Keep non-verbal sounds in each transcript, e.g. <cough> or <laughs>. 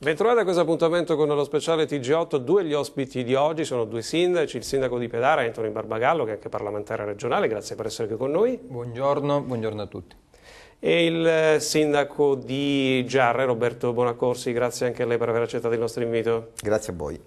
Bentrovati a questo appuntamento con lo speciale TG8. Due gli ospiti di oggi sono due sindaci, il sindaco di Pedara, Antonio Barbagallo, che è anche parlamentare regionale, grazie per essere qui con noi. Buongiorno, buongiorno a tutti. E il eh, sindaco di Giarre, Roberto Bonaccorsi, grazie anche a lei per aver accettato il nostro invito. Grazie a voi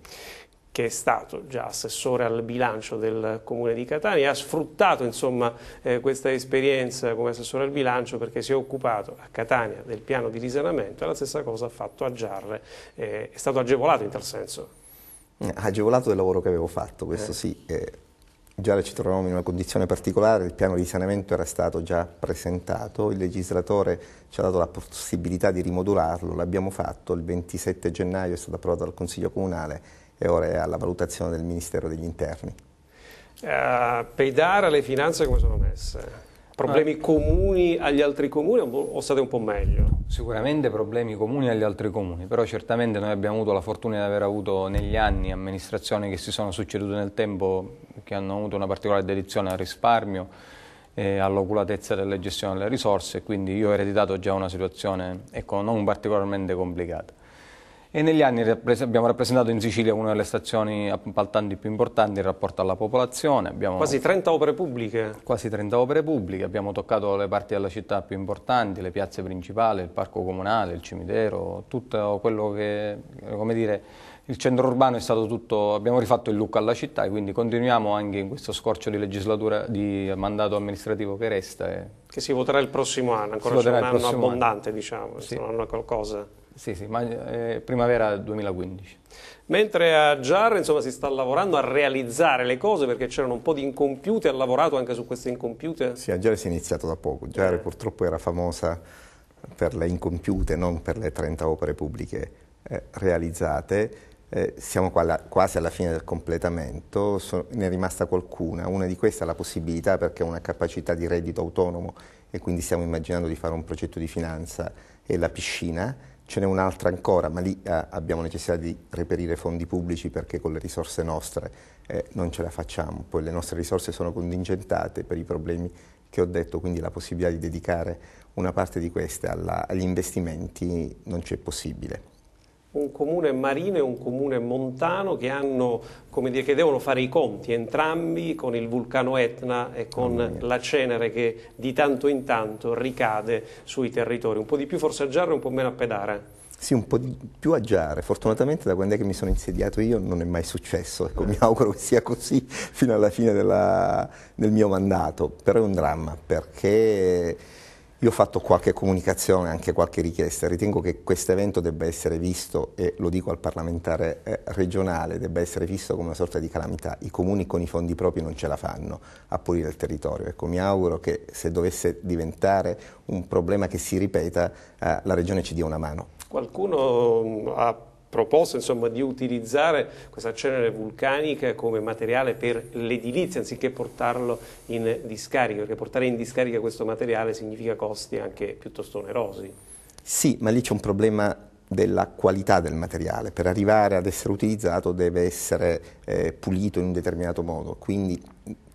che è stato già assessore al bilancio del comune di Catania, ha sfruttato insomma, eh, questa esperienza come assessore al bilancio perché si è occupato a Catania del piano di risanamento e la stessa cosa ha fatto a Giarre, eh, è stato agevolato in tal senso. Eh, agevolato del lavoro che avevo fatto, questo eh. sì. Eh, Giarre ci trovavamo in una condizione particolare, il piano di risanamento era stato già presentato, il legislatore ci ha dato la possibilità di rimodularlo, l'abbiamo fatto, il 27 gennaio è stato approvato dal Consiglio Comunale e ora è alla valutazione del Ministero degli Interni. Uh, eh, Peidara le finanze come sono messe? Problemi ah. comuni agli altri comuni o state un po' meglio? Sicuramente problemi comuni agli altri comuni, però certamente noi abbiamo avuto la fortuna di aver avuto negli anni amministrazioni che si sono succedute nel tempo, che hanno avuto una particolare dedizione al risparmio e all'oculatezza della gestione delle risorse, quindi io ho ereditato già una situazione ecco, non particolarmente complicata. E negli anni abbiamo rappresentato in Sicilia una delle stazioni appaltanti più importanti in rapporto alla popolazione. Abbiamo quasi 30 opere pubbliche. Quasi 30 opere pubbliche, abbiamo toccato le parti della città più importanti, le piazze principali, il parco comunale, il cimitero, tutto quello che, come dire, il centro urbano è stato tutto, abbiamo rifatto il look alla città e quindi continuiamo anche in questo scorcio di legislatura, di mandato amministrativo che resta. E... Che si voterà il prossimo anno, ancora c'è un anno abbondante anno. diciamo, sì. un anno qualcosa. Sì, sì, ma, eh, primavera 2015. Mentre a Giarre insomma, si sta lavorando a realizzare le cose perché c'erano un po' di incompiute, ha lavorato anche su queste incompiute? Sì, a Giarre si è iniziato da poco. Giarre eh. purtroppo era famosa per le incompiute, non per le 30 opere pubbliche eh, realizzate. Eh, siamo qua la, quasi alla fine del completamento, so, ne è rimasta qualcuna. Una di queste è la possibilità perché ha una capacità di reddito autonomo e quindi stiamo immaginando di fare un progetto di finanza e la piscina Ce n'è un'altra ancora, ma lì eh, abbiamo necessità di reperire fondi pubblici perché con le risorse nostre eh, non ce la facciamo. Poi le nostre risorse sono contingentate per i problemi che ho detto, quindi la possibilità di dedicare una parte di queste alla, agli investimenti non c'è possibile un comune marino e un comune montano che, hanno, dire, che devono fare i conti entrambi con il vulcano Etna e con la cenere che di tanto in tanto ricade sui territori, un po' di più forse a Giarre e un po' meno a Pedare. Sì, un po' di più a Giarre. Fortunatamente da quando è che mi sono insediato io non è mai successo. Ecco, mi auguro che sia così fino alla fine della, del mio mandato. Però è un dramma perché io ho fatto qualche comunicazione, anche qualche richiesta, ritengo che questo evento debba essere visto, e lo dico al parlamentare eh, regionale, debba essere visto come una sorta di calamità. I comuni con i fondi propri non ce la fanno a pulire il territorio. Ecco, mi auguro che se dovesse diventare un problema che si ripeta, eh, la Regione ci dia una mano. Qualcuno ha proposto insomma, di utilizzare questa cenere vulcanica come materiale per l'edilizia anziché portarlo in discarica, perché portare in discarica questo materiale significa costi anche piuttosto onerosi. Sì, ma lì c'è un problema della qualità del materiale, per arrivare ad essere utilizzato deve essere eh, pulito in un determinato modo, quindi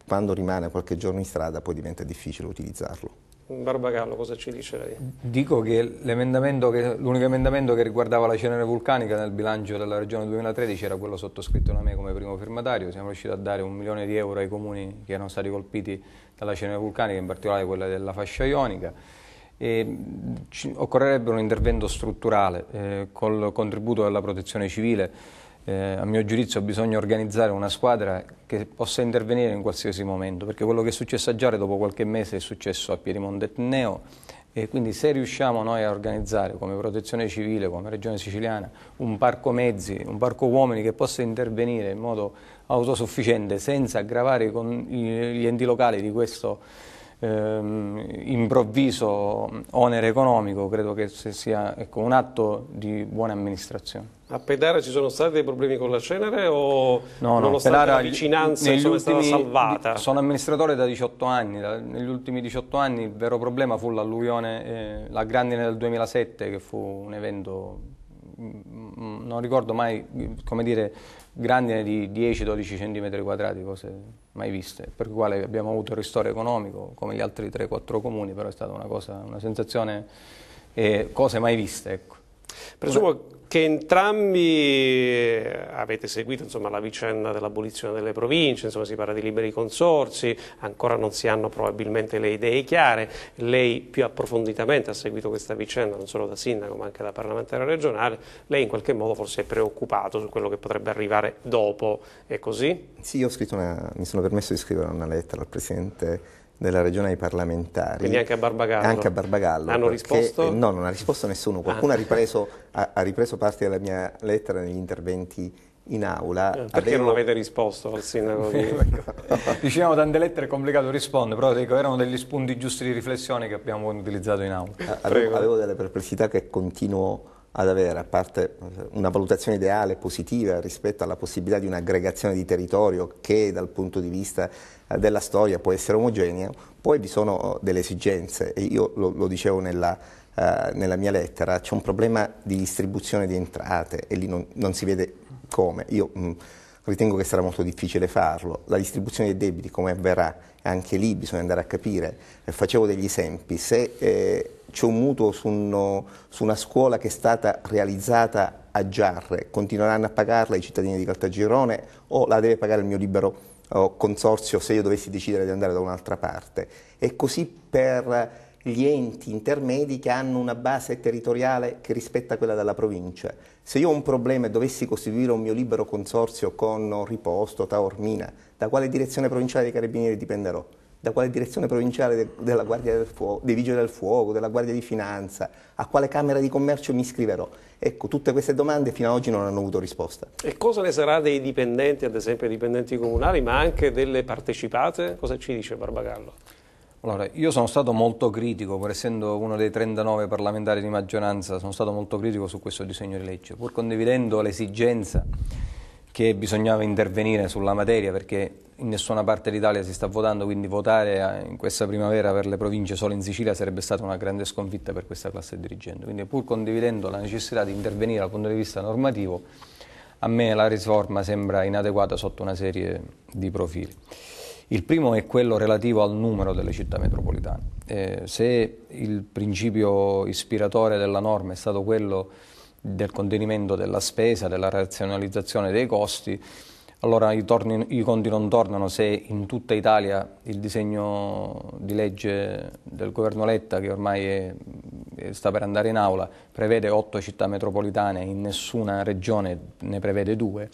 quando rimane qualche giorno in strada poi diventa difficile utilizzarlo. Barbagallo cosa ci dice lei? Dico che l'unico emendamento che riguardava la cenere vulcanica nel bilancio della regione 2013 era quello sottoscritto da me come primo firmatario, siamo riusciti a dare un milione di euro ai comuni che erano stati colpiti dalla cenere vulcanica, in particolare quella della fascia ionica. E occorrerebbe un intervento strutturale eh, col contributo della protezione civile eh, a mio giudizio bisogna organizzare una squadra che possa intervenire in qualsiasi momento, perché quello che è successo a Giare dopo qualche mese è successo a Piedimonte Etneo e quindi se riusciamo noi a organizzare come protezione civile, come regione siciliana, un parco mezzi, un parco uomini che possa intervenire in modo autosufficiente senza aggravare con gli enti locali di questo ehm, improvviso onere economico, credo che sia ecco, un atto di buona amministrazione. A Pedara ci sono stati dei problemi con la Cenere o no, no, Pedara, la vicinanza ultimi, è stata salvata? Sono amministratore da 18 anni, da, negli ultimi 18 anni il vero problema fu l'alluvione, eh, la grandine del 2007 che fu un evento mm, mm, non ricordo mai, come dire, grandine di 10-12 cm quadrati, cose mai viste, per quale abbiamo avuto il ristoro economico, come gli altri 3-4 comuni, però è stata una, cosa, una sensazione, eh, cose mai viste. Ecco. Presumo che entrambi eh, avete seguito insomma, la vicenda dell'abolizione delle province, insomma, si parla di liberi consorsi, ancora non si hanno probabilmente le idee chiare, lei più approfonditamente ha seguito questa vicenda non solo da sindaco ma anche da parlamentare regionale, lei in qualche modo forse è preoccupato su quello che potrebbe arrivare dopo, è così? Sì, io una, mi sono permesso di scrivere una lettera al Presidente della regione ai parlamentari. Quindi anche a Barbagallo? Anche a Barbagallo. Hanno risposto? No, non ha risposto nessuno. Qualcuno ah. ha, ripreso, ha, ha, ripreso, parte della mia lettera negli interventi in aula. Eh, perché avevo... non avete risposto al sindaco? <laughs> Di... <laughs> diciamo tante lettere è complicato rispondere, però dico, erano degli spunti giusti di riflessione che abbiamo utilizzato in aula. Avevo, avevo delle perplessità che continuo ad avere, a parte una valutazione ideale positiva rispetto alla possibilità di un'aggregazione di territorio che dal punto di vista eh, della storia può essere omogenea, poi vi sono oh, delle esigenze e io lo, lo dicevo nella, eh, nella, mia lettera, c'è un problema di distribuzione di entrate e lì non, non si vede come. Io, mh, Ritengo che sarà molto difficile farlo. La distribuzione dei debiti, come avverrà, anche lì bisogna andare a capire. Eh, facevo degli esempi. Se eh, c'è un mutuo su, un, su, una scuola che è stata realizzata a Giarre, continueranno a pagarla i cittadini di Caltagirone o la deve pagare il mio libero oh, consorzio se io dovessi decidere di andare da un'altra parte? E così per gli enti intermedi che hanno una base territoriale che rispetta quella della provincia. Se io ho un problema e dovessi costituire un mio libero consorzio con Riposto, Taormina, da quale direzione provinciale dei Carabinieri dipenderò? Da quale direzione provinciale de della Guardia del Fuoco, dei Vigili del Fuoco, della Guardia di Finanza? A quale Camera di Commercio mi iscriverò? Ecco, tutte queste domande fino ad oggi non hanno avuto risposta. E cosa ne sarà dei dipendenti, ad esempio dei dipendenti comunali, ma anche delle partecipate? Cosa ci dice Barbagallo? Allora, io sono stato molto critico, pur essendo uno dei 39 parlamentari di maggioranza, sono stato molto critico su questo disegno di legge, pur condividendo l'esigenza che bisognava intervenire sulla materia perché in nessuna parte d'Italia si sta votando, quindi votare in questa primavera per le province solo in Sicilia sarebbe stata una grande sconfitta per questa classe dirigente. Quindi pur condividendo la necessità di intervenire dal punto di vista normativo, a me la riforma sembra inadeguata sotto una serie di profili. Il primo è quello relativo al numero delle città metropolitane. Eh, se il principio ispiratore della norma è stato quello del contenimento della spesa, della razionalizzazione dei costi, allora i, torni, i, conti non tornano se in tutta Italia il disegno di legge del governo Letta, che ormai è, sta per andare in aula, prevede otto città metropolitane, in nessuna regione ne prevede due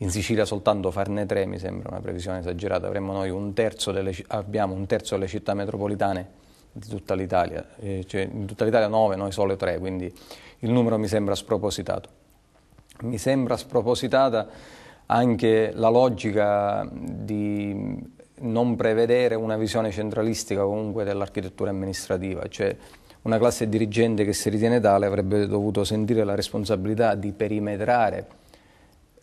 in Sicilia soltanto farne tre mi sembra una previsione esagerata, avremmo noi un terzo delle, abbiamo un terzo delle città metropolitane di tutta l'Italia, cioè in tutta l'Italia nove, noi solo tre, quindi il numero mi sembra spropositato. Mi sembra spropositata anche la logica di non prevedere una visione centralistica comunque dell'architettura amministrativa, cioè una classe dirigente che si ritiene tale avrebbe dovuto sentire la responsabilità di perimetrare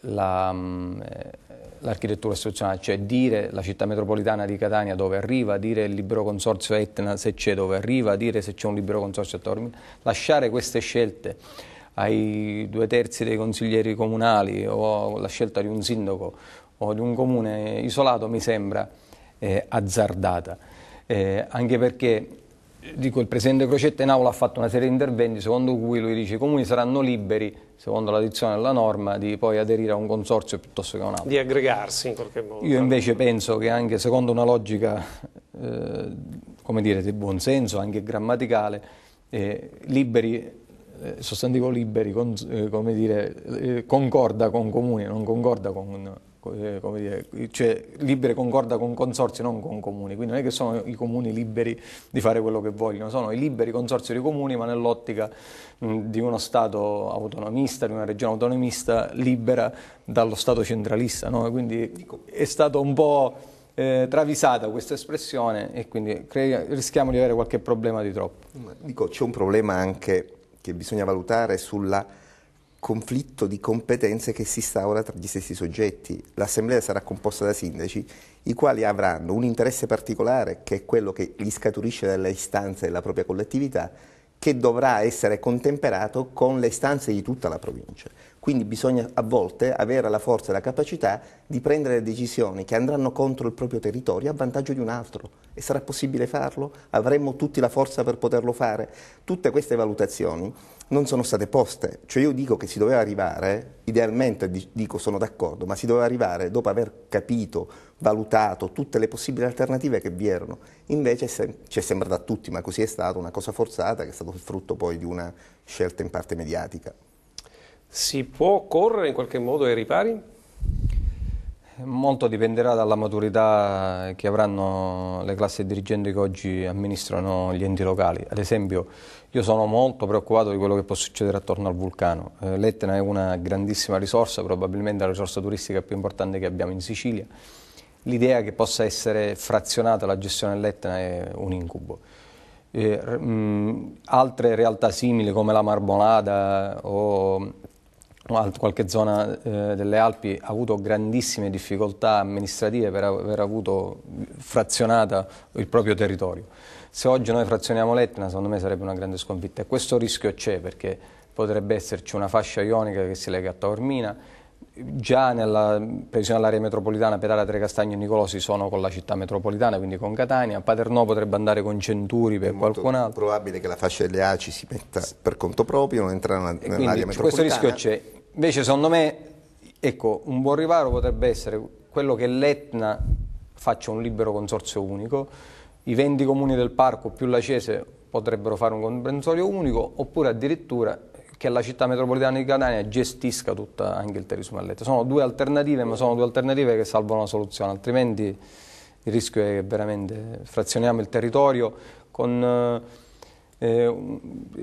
la, mm, eh, l'architettura istituzionale, cioè dire la città metropolitana di Catania dove arriva, dire il libero consorzio Etna se c'è dove arriva, dire se c'è un libero consorzio a Tormina, lasciare queste scelte ai due terzi dei consiglieri comunali o la scelta di un sindaco o di un comune isolato mi sembra eh, azzardata, eh, anche perché dico, il Presidente Crocetta in aula ha fatto una serie di interventi secondo cui lui dice che i comuni saranno liberi, secondo la dizione della norma, di poi aderire a un consorzio piuttosto che a un altro. Di aggregarsi in qualche modo. Io invece penso che anche secondo una logica, eh, come dire, di buonsenso, anche grammaticale, eh, liberi eh, sostantivo liberi con, eh, dire, eh, concorda con comuni, non concorda con eh, come dire, cioè libere concorda con consorzi, non con comuni, quindi non è che sono i comuni liberi di fare quello che vogliono, sono i liberi consorzi dei comuni, ma nell'ottica di uno Stato autonomista, di una regione autonomista libera dallo Stato centralista, no? quindi è stata un po'... Eh, travisata questa espressione e quindi cre- rischiamo di avere qualche problema di troppo. Dico, c'è un problema anche che bisogna valutare sulla conflitto di competenze che si instaura tra gli stessi soggetti. L'assemblea sarà composta da sindaci, i quali avranno un interesse particolare, che è quello che gli scaturisce dalle istanze della propria collettività, che dovrà essere contemperato con le istanze di tutta la provincia. Quindi bisogna a volte avere la forza e la capacità di prendere decisioni che andranno contro il proprio territorio a vantaggio di un altro. E sarà possibile farlo? Avremmo tutti la forza per poterlo fare? Tutte queste valutazioni non sono state poste. Cioè io dico che si doveva arrivare, idealmente dico sono d'accordo, ma si doveva arrivare dopo aver capito, valutato tutte le possibili alternative che vi erano. Invece se, ci è sembrato a tutti, ma così è stato, una cosa forzata che è stato il frutto poi di una scelta in parte mediatica. Si può correre in qualche modo ai ripari? Molto dipenderà dalla maturità che avranno le classi dirigenti che oggi amministrano gli enti locali. Ad esempio, io sono molto preoccupato di quello che può succedere attorno al vulcano. Eh, L'Etna è una grandissima risorsa, probabilmente la risorsa turistica più importante che abbiamo in Sicilia. L'idea che possa essere frazionata la gestione dell'Etna è un incubo. Eh, mm, altre realtà simili come la Marmolada o qualche zona eh, delle Alpi ha avuto grandissime difficoltà amministrative per aver avuto frazionata il proprio territorio. Se oggi noi frazioniamo l'Etna, secondo me sarebbe una grande sconfitta e questo rischio c'è perché potrebbe esserci una fascia ionica che si lega a Taormina già nella pensione all'area metropolitana Perara, Trecastagno e Nicolosi sono con la città metropolitana, quindi con Catania, Paternò potrebbe andare con Centuri per qualcun altro. È probabile che la fascia delle A ci si metta per conto proprio, non entra nell'area metropolitana. Questo rischio c'è. Invece secondo me, ecco, un buon riparo potrebbe essere quello che l'Etna faccia un libero consorzio unico, i 20 comuni del parco più la Cese potrebbero fare un comprensorio unico, oppure addirittura che la città metropolitana di Catania gestisca tutta anche il turismo a letto. Sono due alternative, ma sono due alternative che salvano la soluzione, altrimenti il rischio è che veramente frazioniamo il territorio con eh,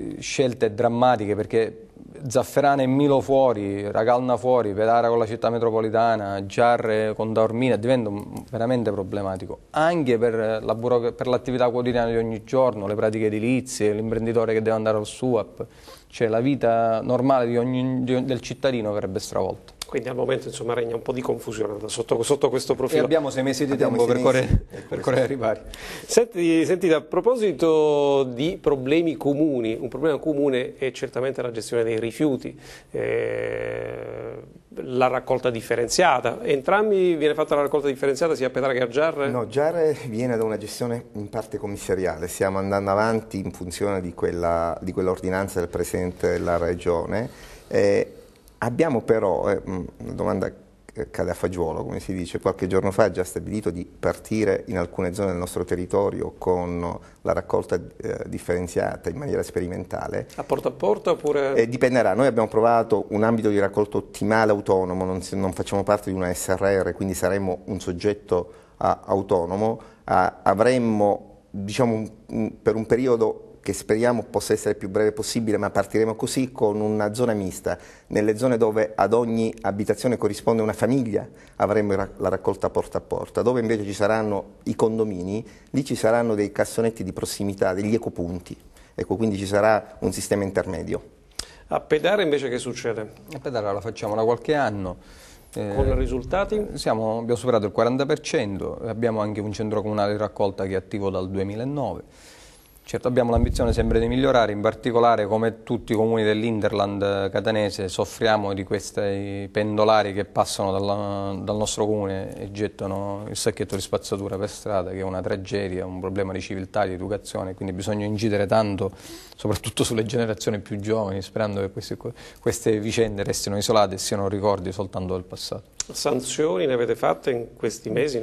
eh scelte drammatiche, perché Zafferana e Milo fuori, Ragalna fuori, Pedara con la città metropolitana, Giarre con Taormina, diventa veramente problematico, anche per, l'attività la quotidiana di ogni giorno, le pratiche edilizie, l'imprenditore che deve andare al SUAP cioè la vita normale di ogni, di, del cittadino verrebbe stravolta. Quindi al momento insomma, regna un po' di confusione sotto, sotto questo profilo. E abbiamo sei mesi di tempo per, correre, per correre Senti, sentite, a proposito di problemi comuni, un problema comune è certamente la gestione dei rifiuti, eh, la raccolta differenziata. Entrambi viene fatta la raccolta differenziata sia a Petrara che a Giarre? No, Giarre viene da una gestione in parte commissariale, stiamo andando avanti in funzione di quell'ordinanza quell del Presidente della Regione. Eh, Abbiamo però, eh, una domanda eh, cade a fagiolo, come si dice, qualche giorno fa già stabilito di partire in alcune zone del nostro territorio con la raccolta eh, differenziata in maniera sperimentale. A porta a porta oppure? Eh, dipenderà, noi abbiamo provato un ambito di raccolta ottimale autonomo, non, non facciamo parte di una SRR, quindi saremmo un soggetto a, ah, autonomo, a, ah, avremmo diciamo, un, un, per un periodo che speriamo possa essere il più breve possibile, ma partiremo così con una zona mista. Nelle zone dove ad ogni abitazione corrisponde una famiglia avremo la raccolta porta a porta, dove invece ci saranno i condomini, lì ci saranno dei cassonetti di prossimità, degli ecopunti. Ecco, quindi ci sarà un sistema intermedio. A pedare invece che succede? A pedare la facciamo da qualche anno. Eh, con i risultati? Siamo, abbiamo superato il 40%, abbiamo anche un centro comunale di raccolta che è attivo dal 2009. Certo abbiamo l'ambizione sempre di migliorare, in particolare come tutti i comuni dell'Interland eh, catanese soffriamo di questi pendolari che passano dalla, dal nostro comune e gettano il sacchetto di spazzatura per strada che è una tragedia, un problema di civiltà, di educazione, quindi bisogna incidere tanto soprattutto sulle generazioni più giovani sperando che queste, queste vicende restino isolate e siano ricordi soltanto del passato. Sanzioni ne avete fatte in questi mesi?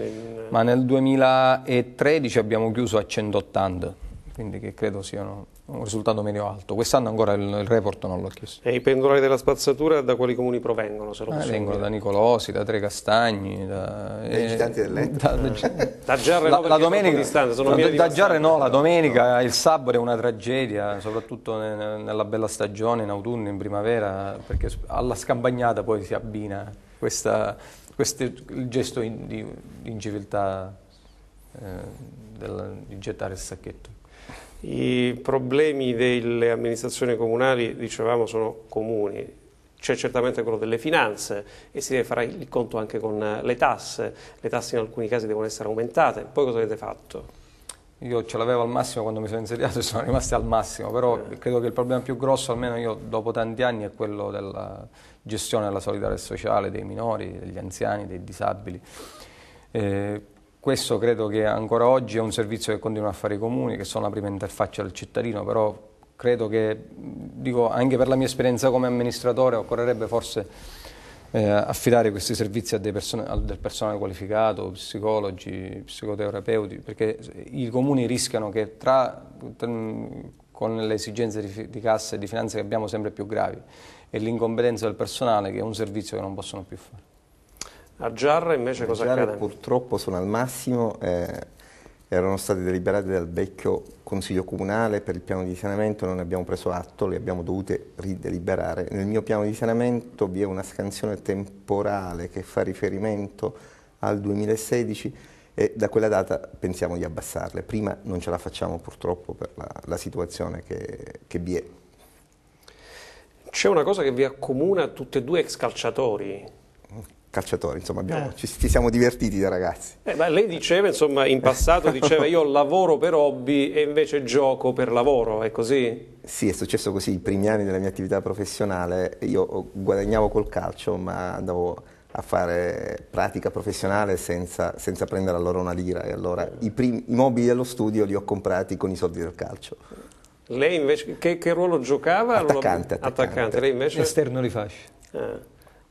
Ma nel 2013 abbiamo chiuso a 180 quindi che credo siano un risultato medio alto. Quest'anno ancora il, il, report non l'ho chiesto. E i pendolari della spazzatura da quali comuni provengono? Se lo eh, vengono dire. da Nicolosi, da Trecastagni, da... Dai eh, giganti dell'Etna. Da, da, <laughs> da Giarre no, la, domenica, distante, sono da, da Giarre no, la domenica, no. il sabato è una tragedia, soprattutto ne, nella bella stagione, in autunno, in primavera, perché alla scampagnata poi si abbina questa, questo, il gesto in, di, di inciviltà eh, del, di gettare il sacchetto. I problemi delle amministrazioni comunali, dicevamo, sono comuni, c'è certamente quello delle finanze e si deve fare il conto anche con le tasse, le tasse in alcuni casi devono essere aumentate, poi cosa avete fatto? Io ce l'avevo al massimo quando mi sono insediato e sono rimasti al massimo, però eh. credo che il problema più grosso, almeno io dopo tanti anni, è quello della gestione della solidarietà sociale, dei minori, degli anziani, dei disabili. Eh, questo credo che ancora oggi è un servizio che continua a fare i comuni, che sono la prima interfaccia del cittadino, però credo che, dico, anche per la mia esperienza come amministratore, occorrerebbe forse eh, affidare questi servizi person al del personale qualificato, psicologi, psicoterapeuti, perché i comuni rischiano che tra, con le esigenze di, di cassa e di finanze che abbiamo sempre più gravi e l'incompetenza del personale che è un servizio che non possono più fare. A Giarra invece a cosa Giarra accade? purtroppo sono al massimo, eh, erano state deliberate dal vecchio Consiglio Comunale per il piano di risanamento, non ne abbiamo preso atto, le abbiamo dovute rideliberare. Nel mio piano di risanamento vi è una scansione temporale che fa riferimento al 2016 e da quella data pensiamo di abbassarle. Prima non ce la facciamo purtroppo per la, la situazione che, che vi è. C'è una cosa che vi accomuna tutti e due ex calciatori, calciatori, insomma abbiamo, eh. ci, ci, siamo divertiti da ragazzi. Eh, ma lei diceva, insomma, in passato diceva io lavoro per hobby e invece gioco per lavoro, è così? Sì, è successo così, i primi anni della mia attività professionale io guadagnavo col calcio ma andavo a fare pratica professionale senza, senza prendere allora una lira e allora eh. i, primi, i mobili dello studio li ho comprati con i soldi del calcio. Lei invece che, che ruolo giocava? Attaccante, attaccante. attaccante. Lei invece... Esterno di fascia. Ah.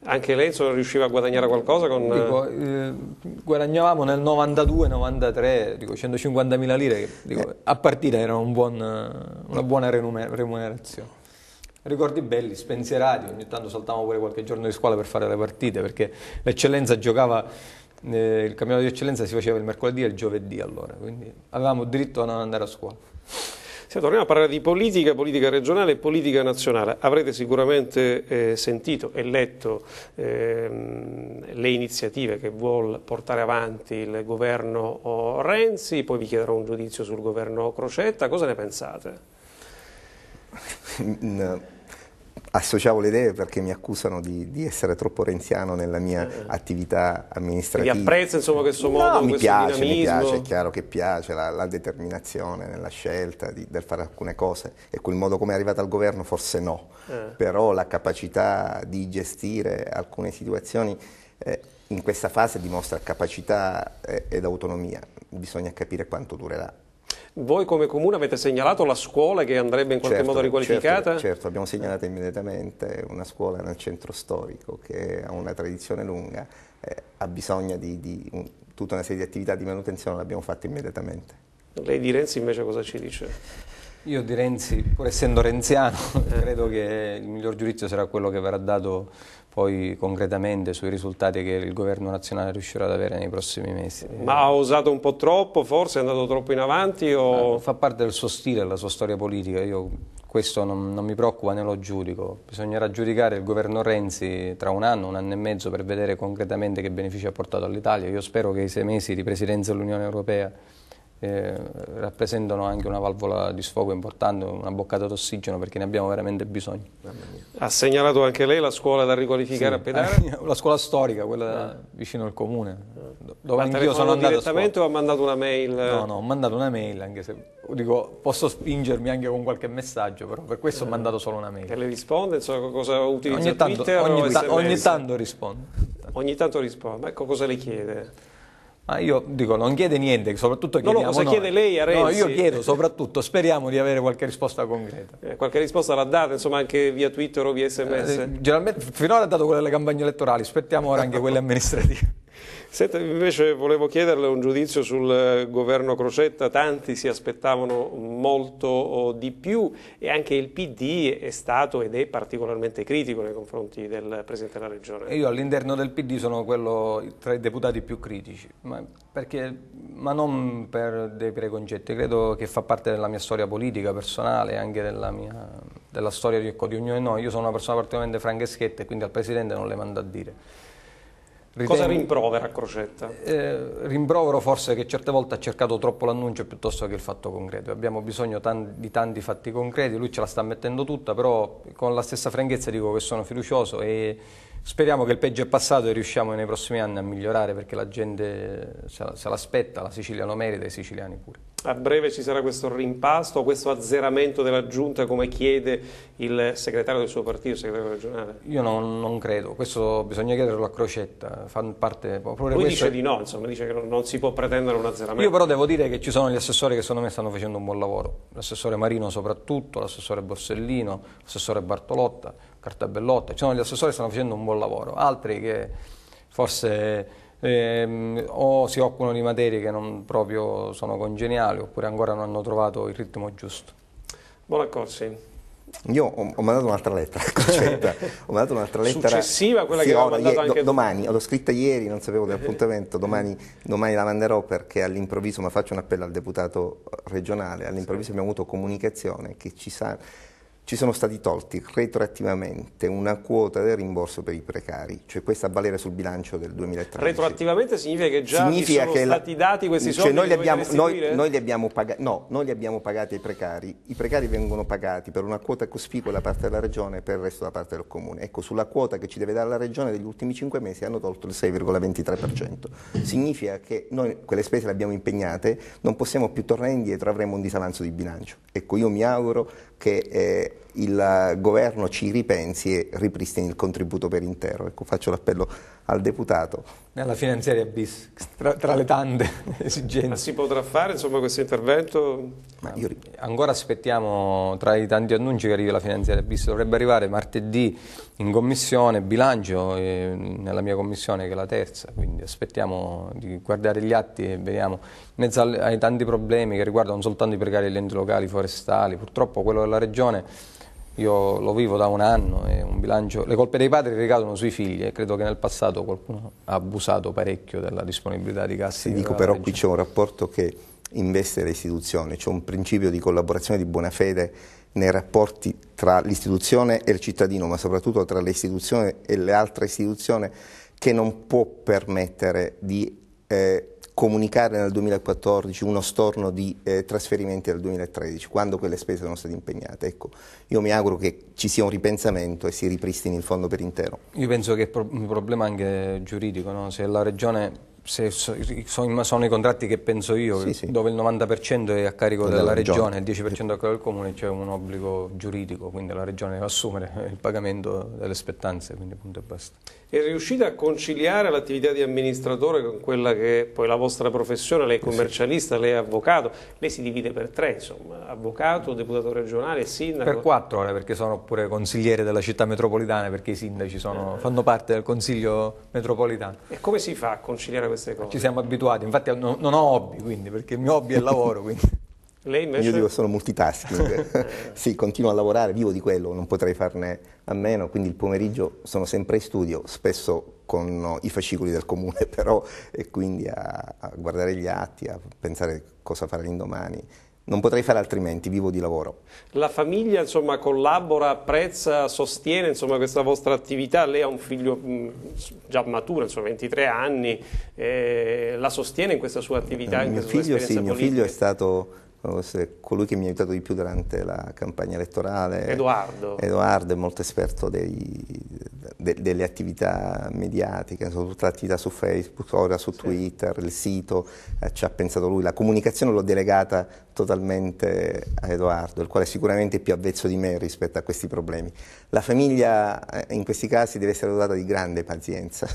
Anche Lenzo riusciva a guadagnare qualcosa con... Dico, eh, eh guadagnavamo nel 92-93, 150 mila lire, che, dico, eh. a partita era un buon, una buona remunerazione. Ricordi belli, spensierati, ogni tanto saltavamo pure qualche giorno di scuola per fare le partite, perché l'eccellenza giocava, eh, il campionato di eccellenza si faceva il mercoledì e il giovedì allora, quindi avevamo diritto a non andare a scuola. Se torniamo a parlare di politica, politica regionale e politica nazionale, avrete sicuramente eh, sentito e letto eh, le iniziative che vuole portare avanti il governo Renzi, poi vi chiederò un giudizio sul governo Crocetta, cosa ne pensate? No associavo le idee perché mi accusano di, di essere troppo renziano nella mia eh. eh. attività amministrativa. Mi apprezzo insomma questo modo, no, mi questo piace, mi piace, è chiaro che piace la, la determinazione nella scelta di, del fare alcune cose e quel modo come è arrivata al governo forse no, eh. però la capacità di gestire alcune situazioni eh, in questa fase dimostra capacità eh, ed autonomia, bisogna capire quanto durerà. Voi come comune avete segnalato la scuola che andrebbe in qualche certo, modo certo, riqualificata? Certo, certo, abbiamo segnalato immediatamente una scuola nel centro storico che ha una tradizione lunga, eh, ha bisogno di, di un, tutta una serie di attività di manutenzione, l'abbiamo fatta immediatamente. Lei di Renzi invece cosa ci dice? Io di Renzi, pur essendo renziano, <laughs> credo che il miglior giudizio sarà quello che verrà dato poi concretamente sui risultati che il governo nazionale riuscirà ad avere nei prossimi mesi. Ma ha usato un po' troppo, forse è andato troppo in avanti? O... Fa parte del suo stile, della sua storia politica, io questo non, non mi preoccupa né lo giudico. Bisognerà giudicare il governo Renzi tra un anno, un anno e mezzo per vedere concretamente che benefici ha portato all'Italia. Io spero che i sei mesi di presidenza dell'Unione Europea eh, rappresentano anche una valvola di sfogo importante, una boccata d'ossigeno perché ne abbiamo veramente bisogno. Ha segnalato anche lei la scuola da riqualificare sì, a Pedare? <laughs> La scuola storica, quella eh. vicino al comune, dove anch'io sono andato direttamente o ha mandato una mail? No, no, ho mandato una mail, anche se dico, posso spingermi anche con qualche messaggio, però per questo eh. ho mandato solo una mail. E le risponde? Insomma, cosa utilizza ogni tanto, Twitter ogni, ta ogni tanto risponde. Ogni tanto risponde, ecco cosa le chiede? Ma io dico, non chiede niente, soprattutto chiediamo No, no, cosa noi. chiede lei a Renzi? No, io chiedo soprattutto, speriamo di avere qualche risposta concreta. Eh, qualche risposta l'ha data, insomma, anche via Twitter o via sms? Eh, generalmente, finora ha dato quelle delle campagne elettorali, aspettiamo ora anche quelle <laughs> amministrative. Senta, invece volevo chiederle un giudizio sul eh, governo Crocetta, tanti si aspettavano molto oh, di più e anche il PD è stato ed è particolarmente critico nei confronti del Presidente della Regione. Io all'interno del PD sono quello tra i deputati più critici, ma, perché, ma non per dei preconcetti, credo che fa parte della mia storia politica, personale, anche della, mia, della storia di, di ognuno di noi. Io sono una persona particolarmente franca e francheschetta e quindi al Presidente non le mando a dire. Ritengo, Cosa rimprovera Crocetta? Eh, rimprovero forse che certe volte ha cercato troppo l'annuncio piuttosto che il fatto concreto. Abbiamo bisogno tan di tanti fatti concreti, lui ce la sta mettendo tutta, però con la stessa franchezza dico che sono fiducioso e speriamo che il peggio è passato e riusciamo nei prossimi anni a migliorare perché la gente se l'aspetta, la Sicilia lo merita e i siciliani pure a breve ci sarà questo rimpasto, questo azzeramento della giunta come chiede il segretario del suo partito, il segretario regionale? Io non, non credo, questo bisogna chiederlo a Crocetta, fa parte... Lui questo... dice di no, insomma, dice che non, non, si può pretendere un azzeramento. Io però devo dire che ci sono gli assessori che secondo me stanno facendo un buon lavoro, l'assessore Marino soprattutto, l'assessore Borsellino, l'assessore Bartolotta, Cartabellotta, ci sono gli assessori che stanno facendo un buon lavoro, altri che forse ehm, o si occupano di materie che non proprio sono congeniali oppure ancora non hanno trovato il ritmo giusto. Buona Corsi. Io ho, ho, mandato un'altra lettera, <laughs> Concetta. ho mandato un'altra lettera successiva quella sì, che ho mandato ieri, anche domani, l'ho scritta ieri, non sapevo dell'appuntamento, eh. domani, domani la manderò perché all'improvviso, ma faccio un appello al deputato regionale, all'improvviso sì. abbiamo avuto comunicazione che ci sarà ci sono stati tolti retroattivamente una quota del rimborso per i precari, cioè questa a valere sul bilancio del 2013. Retroattivamente significa che già significa sono che stati la... dati questi cioè soldi? Cioè noi, li abbiamo, noi, noi, li abbiamo pagati, no, noi li abbiamo pagati ai precari, i precari vengono pagati per una quota cospicua da parte della regione e per il resto da parte del comune. Ecco, sulla quota che ci deve dare la regione degli ultimi 5 mesi hanno tolto il 6,23%. Significa che noi quelle spese le abbiamo impegnate, non possiamo più tornare indietro, avremo un disavanzo di bilancio. Ecco, io mi auguro che eh, il governo ci ripensi e ripristini il contributo per intero. Ecco, faccio l'appello al deputato nella finanziaria bis, tra, tra le tante <laughs> esigenze. Ma si potrà fare insomma, questo intervento? Io... Ancora aspettiamo tra i tanti annunci che arrivi la finanziaria bis, dovrebbe arrivare martedì in commissione, bilancio, eh, nella mia commissione che è la terza, quindi aspettiamo di guardare gli atti e vediamo in mezzo ai tanti problemi che riguardano soltanto i precari degli enti locali, forestali, purtroppo quello della regione io lo vivo da un anno, un bilancio... le colpe dei padri ricadono sui figli e credo che nel passato qualcuno ha abusato parecchio della disponibilità di cassa. Ti dico però regione. qui c'è un rapporto che investe le istituzioni, c'è un principio di collaborazione di buona fede nei rapporti tra l'istituzione e il cittadino, ma soprattutto tra le istituzioni e le altre istituzioni che non può permettere di... Eh, comunicare nel 2014 uno storno di eh, trasferimenti dal 2013, quando quelle spese sono state impegnate. Ecco, io mi auguro che ci sia un ripensamento e si ripristini il fondo per intero. Io penso che è un problema anche giuridico, no? se la Regione se sono, sono, i contratti che penso io, sì, sì. dove il 90% è a carico della, della regione e il 10% è a carico del comune, c'è un obbligo giuridico, quindi la regione deve assumere <laughs> il pagamento delle spettanze, quindi punto e basta. E riuscite a conciliare l'attività di amministratore con quella che è poi la vostra professione, lei è commercialista, sì. lei è avvocato, lei si divide per tre, insomma, avvocato, deputato regionale, sindaco. Per quattro, perché sono pure consigliere della città metropolitana, perché i sindaci sono, eh. fanno parte del consiglio metropolitano. E come si fa a conciliare questo? queste cose. Ci siamo abituati, infatti non, ho hobby, quindi, perché il mio hobby è il lavoro. <laughs> Invece... Io dico sono multitasking, <laughs> <laughs> sì, continuo a lavorare, vivo di quello, non potrei farne a meno, quindi il pomeriggio sono sempre in studio, spesso con i fascicoli del comune però, e quindi a, a guardare gli atti, a pensare cosa fare l'indomani non potrei fare altrimenti, vivo di lavoro. La famiglia insomma, collabora, apprezza, sostiene insomma, questa vostra attività, lei ha un figlio già maturo, insomma, 23 anni, eh, la sostiene in questa sua attività? Eh, mio, figlio, sua sì, mio figlio è stato colui che mi ha aiutato di più durante la campagna elettorale. Edoardo. Edoardo è molto esperto dei, de- delle attività mediatiche, sono tutta l'attività su Facebook, ora su sì. Twitter, il sito, eh, ci ha pensato lui, la comunicazione l'ho delegata totalmente a Edoardo, il quale è sicuramente è più avvezzo di me rispetto a questi problemi. La famiglia eh, in questi casi deve essere dotata di grande pazienza.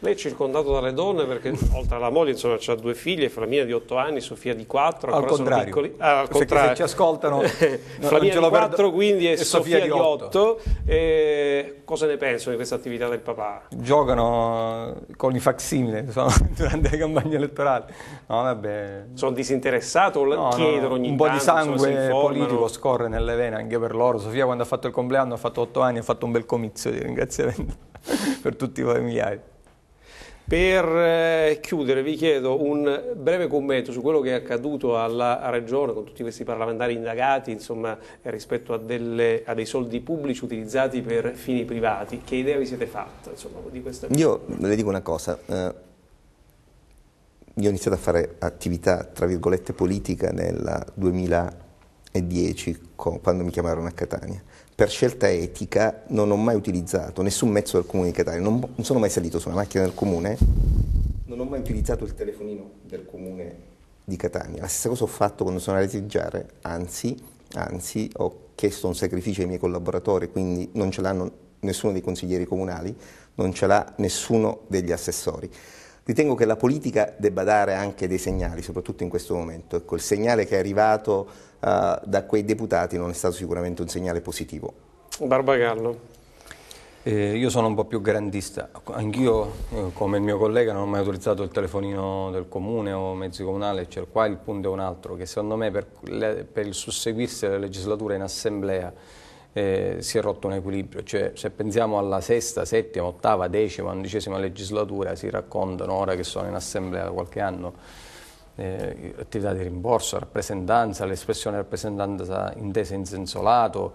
Lei è circondato dalle donne perché <laughs> oltre alla moglie insomma ha due figlie, Flamia di 8 anni, Sofia di 4. Al contrario, piccoli... ah, al contrario. Se, ci ascoltano Flamia <laughs> di 4 quindi e, Sofia, Sofia, di 8. 8. E... Cosa ne pensano di questa attività del papà? Giocano eh, con i facsimile insomma, <laughs> durante le campagne elettorali. No, Sono disinteressato no, chiedono ogni tanto? Un po' di sangue insomma, politico scorre nelle vene anche per loro. Sofia quando ha fatto il compleanno ha fatto 8 anni, ha fatto un bel comizio di ringraziamento per tutti i familiari. Per eh, chiudere vi chiedo un breve commento su quello che è accaduto alla Regione con tutti questi parlamentari indagati insomma, rispetto a, delle, a, dei soldi pubblici utilizzati per fini privati. Che idea vi siete fatta insomma, di questa Io le dico una cosa, eh, io ho iniziato a fare attività tra virgolette politica nel 2010 quando mi chiamarono a Catania per scelta etica non ho mai utilizzato nessun mezzo del comune di Catania, non, non sono mai salito su una macchina del comune, non ho mai utilizzato il telefonino del comune di Catania. La stessa cosa ho fatto quando sono a reteggiare, anzi, anzi ho chiesto un sacrificio ai miei collaboratori, quindi non ce l'hanno nessuno dei consiglieri comunali, non ce l'ha nessuno degli assessori. Ritengo che la politica debba dare anche dei segnali, soprattutto in questo momento. Ecco, il segnale che è arrivato uh, da quei deputati non è stato sicuramente un segnale positivo. Barbagallo. Eh, io sono un po' più grandista, anch'io eh, come il mio collega non ho mai utilizzato il telefonino del comune o mezzi comunali, cioè qua il punto è un altro, che secondo me per, per il susseguirsi della legislatura in assemblea eh, si è rotto un equilibrio, cioè, se pensiamo alla sesta, settima, ottava, decima, undicesima legislatura si raccontano ora che sono in assemblea da qualche anno eh, attività di rimborso, rappresentanza, l'espressione rappresentanza intesa in senso lato,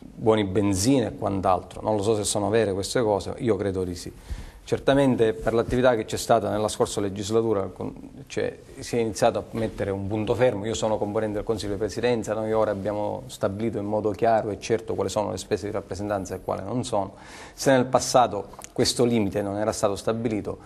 buoni benzina e quant'altro, non lo so se sono vere queste cose, io credo di sì. Certamente per l'attività che c'è stata nella scorsa legislatura cioè, si è iniziato a mettere un punto fermo, io sono componente del Consiglio di Presidenza, noi ora abbiamo stabilito in modo chiaro e certo quali sono le spese di rappresentanza e quali non sono, se nel passato questo limite non era stato stabilito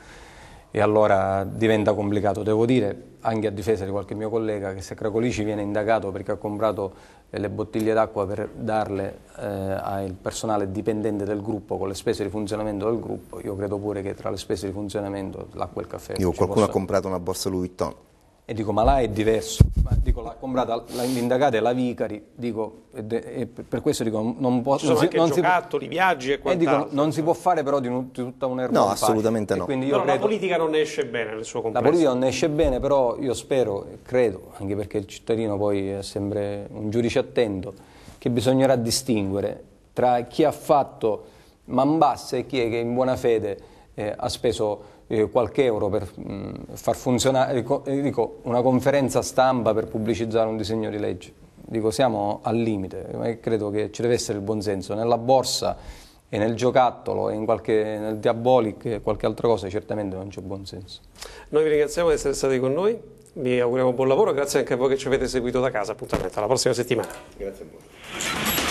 e allora diventa complicato. Devo dire, anche a difesa di qualche mio collega, che se Cracolici viene indagato perché ha comprato eh, le bottiglie d'acqua per darle eh, al personale dipendente del gruppo con le spese di funzionamento del gruppo, io credo pure che tra le spese di funzionamento l'acqua e il caffè... Io qualcuno possa... ha comprato una borsa Louis Vuitton e dico ma là è diverso, ma dico l'ha comprata l'indagata è la Vicari, dico, e, e per questo dico non posso... non si, non giocattoli, si, viaggi e quant'altro. E dico, non si può fare però di, di tutta un'erba No, assolutamente no. no credo, la politica non ne esce bene nel suo complesso. La politica non ne esce bene, però io spero, credo, anche perché il cittadino poi è sempre un giudice attento, che bisognerà distinguere tra chi ha fatto man mambasse e chi è che in buona fede eh, ha speso eh, qualche euro per mh, mm, far funzionare co eh, dico, una conferenza stampa per pubblicizzare un disegno di legge. Dico, siamo al limite, ma eh, credo che ci deve essere il buonsenso. Nella borsa e nel giocattolo e in qualche, nel diabolic e qualche altra cosa certamente non c'è buonsenso. Noi vi ringraziamo di essere stati con noi, vi auguriamo buon lavoro, grazie anche a voi che ci avete seguito da casa, appuntamento alla prossima settimana. Grazie a voi.